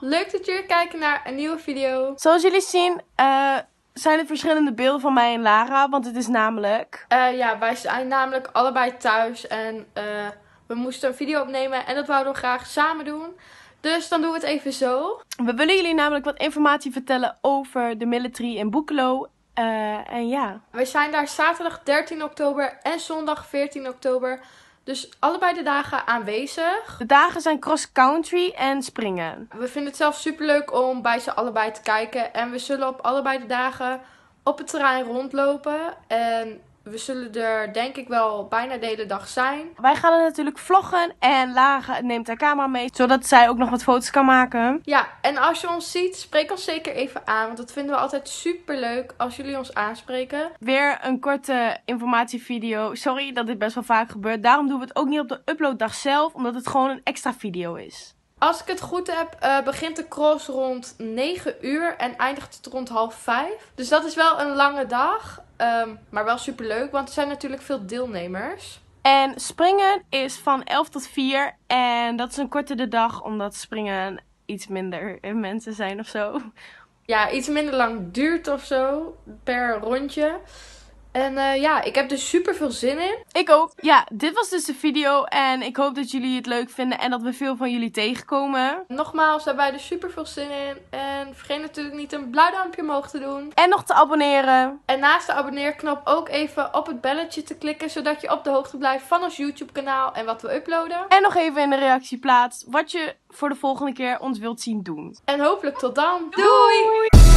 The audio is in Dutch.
Leuk dat jullie kijken naar een nieuwe video. Zoals jullie zien eh, zijn er verschillende beelden van mij en Lara. Want het is namelijk... Eh, ja, wij zijn namelijk allebei thuis. En eh, we moesten een video opnemen. En dat wouden we graag samen doen. Dus dan doen we het even zo. We willen jullie namelijk wat informatie vertellen over de military in Boekelo. en ja. We zijn daar zaterdag 13 oktober en zondag 14 oktober... Dus allebei de dagen aanwezig. De dagen zijn cross-country en springen. We vinden het zelf superleuk om bij ze allebei te kijken. En we zullen op allebei de dagen op het terrein rondlopen. En we zullen er denk ik wel bijna de hele dag zijn. Wij gaan er natuurlijk vloggen en lage neemt haar camera mee, zodat zij ook nog wat foto's kan maken. Ja, en als je ons ziet, spreek ons zeker even aan, want dat vinden we altijd super leuk als jullie ons aanspreken. Weer een korte informatievideo. Sorry dat dit best wel vaak gebeurt. Daarom doen we het ook niet op de uploaddag zelf, omdat het gewoon een extra video is. Als ik het goed heb, eh, begint de cross rond 9 uur en eindigt het rond half 5. Dus dat is wel een lange dag. Ehm, maar wel super leuk, want er zijn natuurlijk veel deelnemers. En springen is van 11 tot 4. En dat is een kortere dag, omdat springen iets minder mensen zijn of zo. Ja, iets minder lang duurt of zo per rondje. En eh, ja, ik heb er super veel zin in. Ik ook. Ja, dit was dus de video. En ik hoop dat jullie het leuk vinden en dat we veel van jullie tegenkomen. Nogmaals, daarbij er super veel zin in. En vergeet natuurlijk niet een blauw duimpje omhoog te doen. En nog te abonneren. En naast de abonneerknop ook even op het belletje te klikken. Zodat je op de hoogte blijft van ons YouTube kanaal en wat we uploaden. En nog even in de reactie plaats wat je voor de volgende keer ons wilt zien doen. En hopelijk tot dan. Doei.